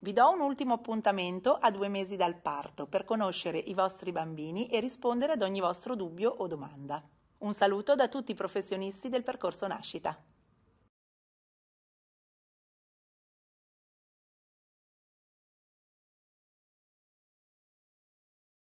Vi do un ultimo appuntamento a due mesi dal parto per conoscere i vostri bambini e rispondere ad ogni vostro dubbio o domanda. Un saluto da tutti i professionisti del percorso nascita.